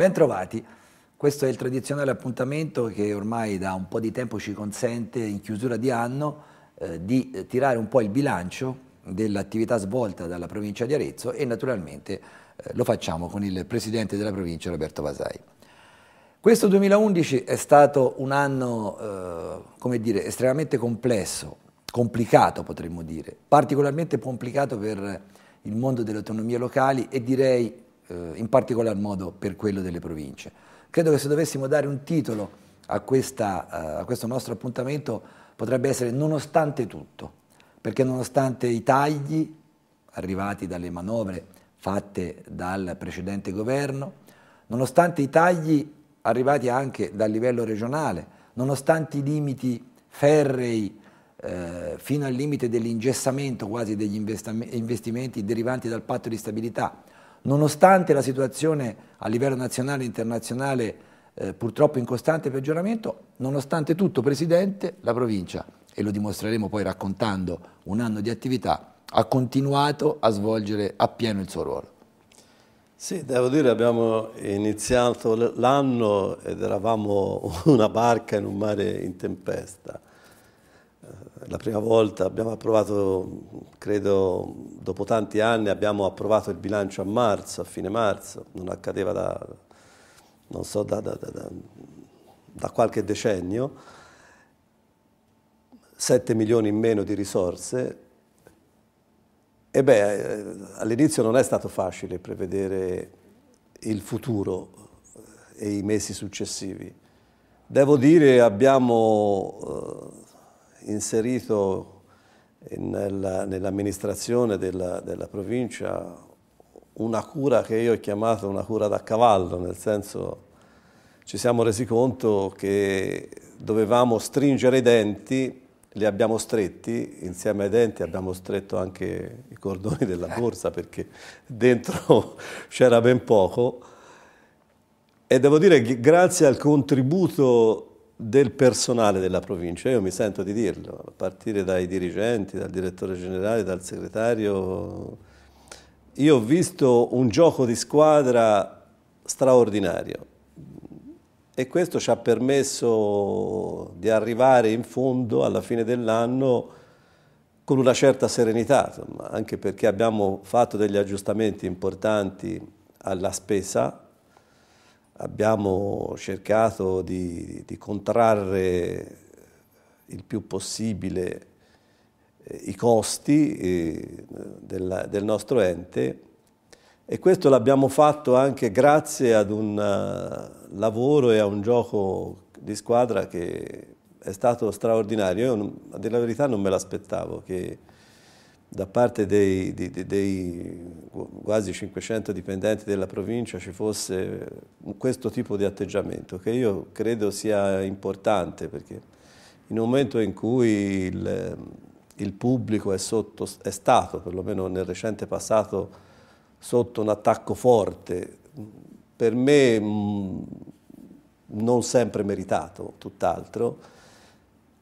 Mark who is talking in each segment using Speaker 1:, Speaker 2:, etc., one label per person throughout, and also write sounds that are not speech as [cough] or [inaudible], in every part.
Speaker 1: Bentrovati. Questo è il tradizionale appuntamento che ormai da un po' di tempo ci consente, in chiusura di anno, eh, di eh, tirare un po' il bilancio dell'attività svolta dalla provincia di Arezzo e naturalmente eh, lo facciamo con il presidente della provincia Roberto Vasai. Questo 2011 è stato un anno, eh, come dire, estremamente complesso, complicato potremmo dire, particolarmente complicato per il mondo delle autonomie locali e direi eh, in particolar modo per quello delle province. Credo che se dovessimo dare un titolo a, questa, eh, a questo nostro appuntamento potrebbe essere nonostante tutto, perché nonostante i tagli arrivati dalle manovre fatte dal precedente governo, nonostante i tagli arrivati anche dal livello regionale, nonostante i limiti ferrei eh, fino al limite dell'ingessamento quasi degli investimenti derivanti dal patto di stabilità, nonostante la situazione a livello nazionale e internazionale eh, purtroppo in costante peggioramento, nonostante tutto Presidente, la provincia, e lo dimostreremo poi raccontando un anno di attività, ha continuato a svolgere appieno il suo ruolo. Sì, devo dire abbiamo iniziato
Speaker 2: l'anno ed eravamo [laughs] una barca in un mare in tempesta la prima volta abbiamo approvato, credo dopo tanti anni, abbiamo approvato il bilancio a marzo, a fine marzo, non accadeva da, non so, da, da, da qualche decennio, 7 milioni in meno di risorse. E beh, eh, all'inizio non è stato facile prevedere il futuro eh, e i mesi successivi. Devo dire abbiamo eh, inserito nella, nell'amministrazione della, della provincia una cura che io ho chiamato una cura da cavallo, nel senso ci siamo resi conto che dovevamo stringere i denti, li abbiamo stretti, insieme ai denti abbiamo stretto anche i cordoni della borsa perché dentro [laughs] c'era ben poco e devo dire che grazie al contributo del personale della provincia, io mi sento di dirlo, a partire dai dirigenti, dal direttore generale, dal segretario, io ho visto un gioco di squadra straordinario e questo ci ha permesso di arrivare in fondo alla fine dell'anno con una certa serenità, anche perché abbiamo fatto degli aggiustamenti importanti alla spesa abbiamo cercato di, di contrarre il più possibile eh, i costi eh, del, del nostro ente e questo l'abbiamo fatto anche grazie ad un eh, lavoro e a un gioco di squadra che è stato straordinario. Io, a dire la verità, non me l'aspettavo che da parte dei, dei, dei, quasi 500 dipendenti della provincia ci fosse questo tipo di atteggiamento, che io credo sia importante perché in un momento in cui il, il pubblico è, sotto, è stato, perlomeno nel recente passato, sotto un attacco forte, per me non sempre meritato, tutt'altro,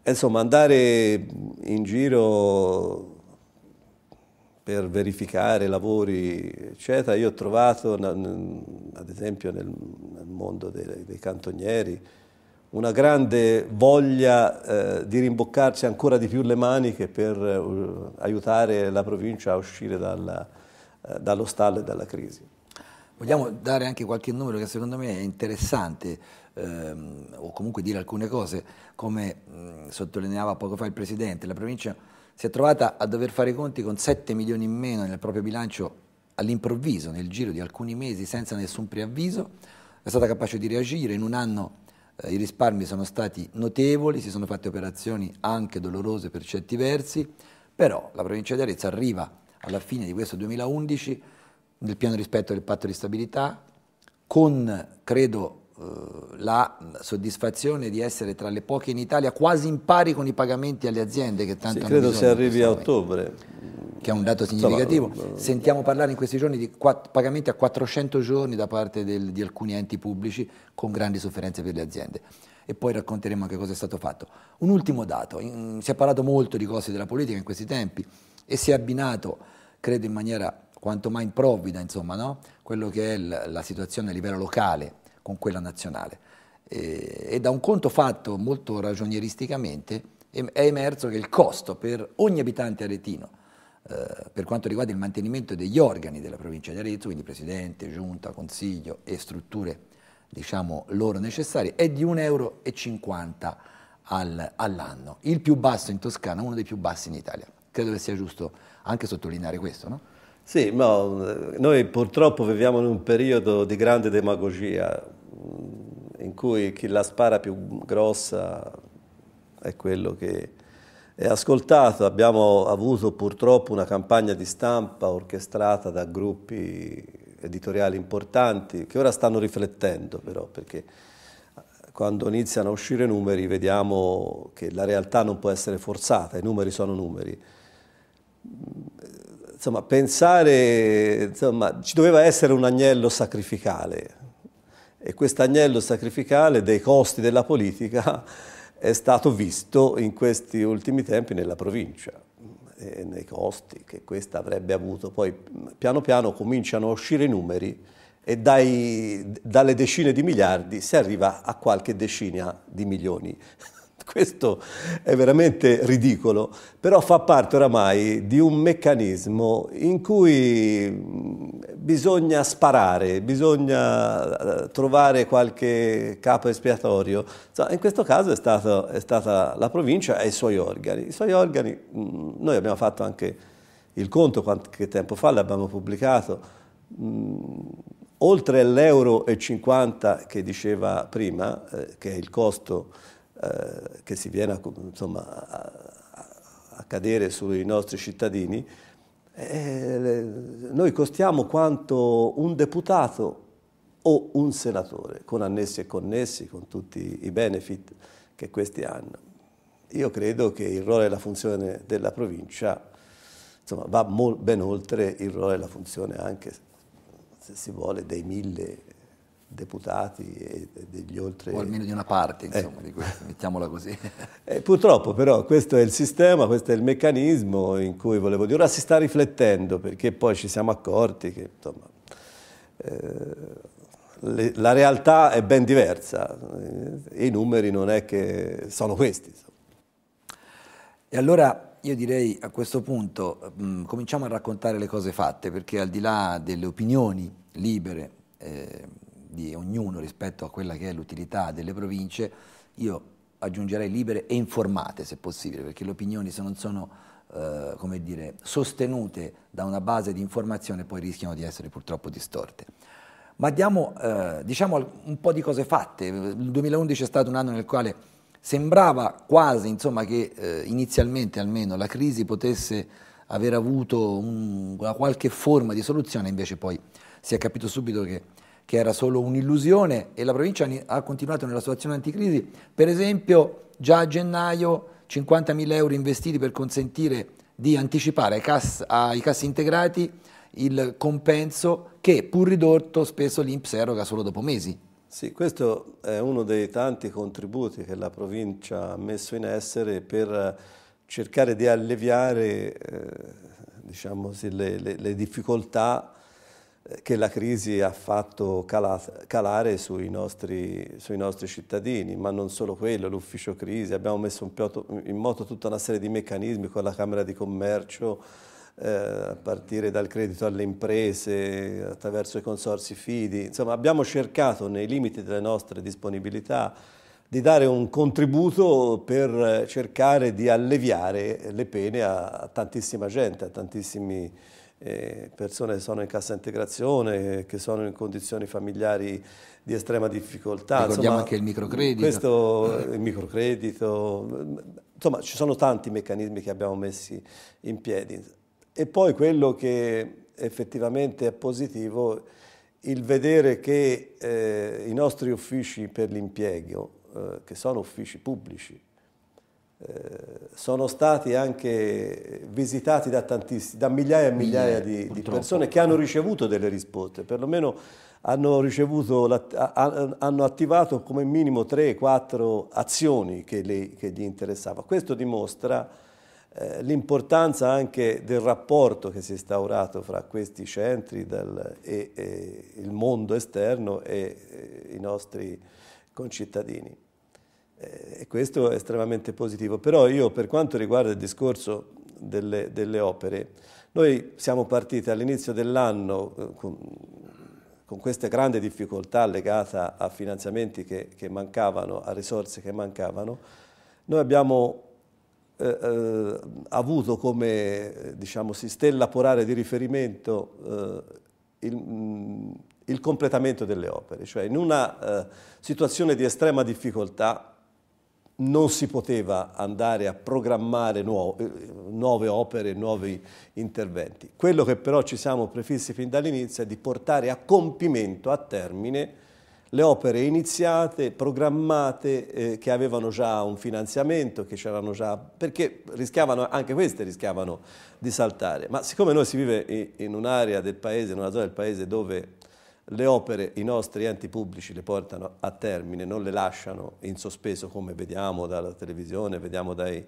Speaker 2: insomma andare in giro per verificare lavori, eccetera. Io ho trovato, ad esempio nel, mondo dei, dei cantonieri, una grande voglia eh, di rimboccarsi ancora di più le maniche per uh, aiutare la provincia a uscire dalla,
Speaker 1: uh, dallo stallo e dalla crisi. Vogliamo dare anche qualche numero che secondo me è interessante, ehm, o comunque dire alcune cose, come mh, mm, sottolineava poco fa il Presidente, la provincia si è trovata a dover fare i conti con 7 milioni in meno nel proprio bilancio all'improvviso, nel giro di alcuni mesi, senza nessun preavviso, è stata capace di reagire, in un anno eh, i risparmi sono stati notevoli, si sono fatte operazioni anche dolorose per certi versi, però la provincia di Arezzo arriva alla fine di questo 2011 nel pieno rispetto del patto di stabilità, con credo eh, la soddisfazione di essere tra le poche in Italia quasi in pari con i pagamenti alle aziende che tanto sì, hanno credo si arrivi a ottobre che è un dato significativo eh, eh. sentiamo parlare in questi giorni di pagamenti a 400 giorni da parte del, di alcuni enti pubblici con grandi sofferenze per le aziende e poi racconteremo anche cosa è stato fatto un ultimo dato in, si è parlato molto di cose della politica in questi tempi e si è abbinato credo in maniera quanto mai improvvida insomma no? quello che è la, la situazione a livello locale con quella nazionale. E, e da un conto fatto molto ragionieristicamente è emerso che il costo per ogni abitante aretino eh, per quanto riguarda il mantenimento degli organi della provincia di Arezzo, quindi presidente, giunta, consiglio e strutture diciamo, loro necessarie, è di 1,50 euro al, all'anno, il più basso in Toscana, uno dei più bassi in Italia. Credo che sia giusto anche sottolineare questo, no? Sì,
Speaker 2: no, eh, noi purtroppo viviamo in un periodo di grande demagogia, Mm, in cui chi la spara più grossa è quello che è ascoltato. Abbiamo avuto purtroppo una campagna di stampa orchestrata da gruppi editoriali importanti che ora stanno riflettendo però perché quando iniziano a uscire numeri vediamo che la realtà non può essere forzata, i numeri sono numeri. Insomma, pensare, insomma, ci doveva essere un agnello sacrificale, e questo agnello sacrificale dei costi della politica [laughs] è stato visto in questi ultimi tempi nella provincia, e nei costi che questa avrebbe avuto. Poi piano piano cominciano a uscire i numeri e dai, dalle decine di miliardi si arriva a qualche decina di milioni. [laughs] [laughs] Questo è veramente ridicolo, però fa parte oramai di un meccanismo in cui mm, bisogna sparare, bisogna eh, trovare qualche capo espiatorio. in questo caso è stata, è stata la provincia e i suoi organi. I suoi organi, mm, noi abbiamo fatto anche il conto qualche tempo fa, l'abbiamo pubblicato, mm, oltre all'euro e 50 che diceva prima, eh, che è il costo eh, che si viene a, insomma, a, a, cadere sui nostri cittadini, eh, noi costiamo quanto un deputato o un senatore, con annessi e connessi, con tutti i benefit che questi hanno. Io credo che il ruolo e la funzione della provincia insomma, va ben oltre il ruolo e la funzione anche, se si vuole, dei mille deputati e
Speaker 1: degli oltre... O almeno di una parte, insomma, eh. di questo, mettiamola
Speaker 2: così. E eh, purtroppo però questo è il sistema, questo è il meccanismo in cui volevo dire, ora si sta riflettendo perché poi ci siamo accorti che insomma, eh, le, la realtà è ben
Speaker 1: diversa eh, i numeri non è che sono questi. Insomma. E allora io direi a questo punto mh, mm, cominciamo a raccontare le cose fatte perché al di là delle opinioni libere, eh, di ognuno rispetto a quella che è l'utilità delle province, io aggiungerei libere e informate se possibile, perché le opinioni se non sono eh, come dire, sostenute da una base di informazione poi rischiano di essere purtroppo distorte. Ma diamo eh, diciamo un po' di cose fatte. Il 2011 è stato un anno nel quale sembrava quasi insomma, che eh, inizialmente almeno la crisi potesse aver avuto un, una qualche forma di soluzione, invece poi si è capito subito che che era solo un'illusione e la provincia ha continuato nella sua azione anticrisi. Per esempio, già a gennaio 50.000 euro investiti per consentire di anticipare ai, cass, ai cassi integrati il compenso che, pur ridotto, spesso l'INPS eroga solo dopo mesi. Sì, questo
Speaker 2: è uno dei tanti contributi che la provincia ha messo in essere per cercare di alleviare eh, diciamo, sì, le, le, le difficoltà che la crisi ha fatto calare sui nostri, sui nostri, cittadini, ma non solo quello, l'ufficio crisi, abbiamo messo in, moto tutta una serie di meccanismi con la Camera di Commercio, eh, a partire dal credito alle imprese, attraverso i consorsi fidi, insomma abbiamo cercato nei limiti delle nostre disponibilità di dare un contributo per cercare di alleviare le pene a, a tantissima gente, a tantissimi eh, persone che sono in cassa integrazione, che sono in condizioni familiari di estrema difficoltà. Ricordiamo insomma, anche il microcredito. Questo, eh. il microcredito, insomma ci sono tanti meccanismi che abbiamo messi in piedi. E poi quello che effettivamente è positivo, il vedere che eh, i nostri uffici per l'impiego, eh, che sono uffici pubblici, eh, sono stati anche visitati da, da migliaia e migliaia di, di, persone che hanno ricevuto delle risposte, perlomeno hanno, ricevuto, hanno attivato come minimo 3-4 azioni che, le, che gli interessava. Questo dimostra eh, l'importanza anche del rapporto che si è instaurato fra questi centri del, e, e, il mondo esterno e, e i nostri concittadini. Eh, e questo è estremamente positivo. Però io per quanto riguarda il discorso delle, delle opere, noi siamo partiti all'inizio dell'anno eh, con, con, questa grande difficoltà legata a finanziamenti che, che mancavano, a risorse che mancavano. Noi abbiamo eh, eh, avuto come diciamo, stella polare di riferimento eh, il, mh, mm, il completamento delle opere, cioè in una eh, situazione di estrema difficoltà non si poteva andare a programmare nuove, eh, nuove opere, nuovi interventi. Quello che però ci siamo prefissi fin dall'inizio è di portare a compimento, a termine, le opere iniziate, programmate, eh, che avevano già un finanziamento, che c'erano già, perché rischiavano, anche queste rischiavano di saltare. Ma siccome noi si vive in un'area del paese, in una zona del paese dove le opere i nostri enti pubblici le portano a termine, non le lasciano in sospeso come vediamo dalla televisione, vediamo dai,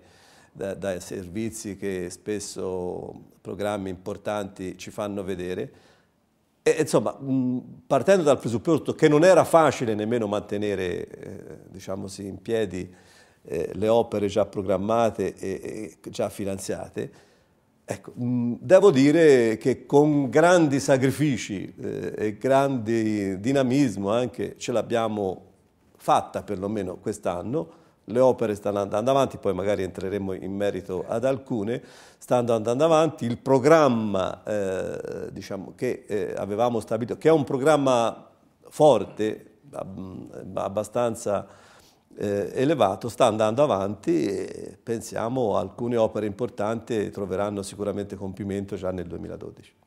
Speaker 2: da, dai servizi che spesso programmi importanti ci fanno vedere. E, insomma, partendo dal presupposto che non era facile nemmeno mantenere eh, in piedi eh, le opere già programmate e, e già finanziate, Ecco, mm, devo dire che con grandi sacrifici eh, e grande dinamismo anche ce l'abbiamo fatta perlomeno quest'anno, le opere stanno andando avanti, poi magari entreremo in merito ad alcune, stanno andando avanti, il programma eh, diciamo, che eh, avevamo stabilito, che è un programma forte, abbastanza eh, elevato sta andando avanti e pensiamo alcune opere importanti troveranno sicuramente compimento già nel 2012.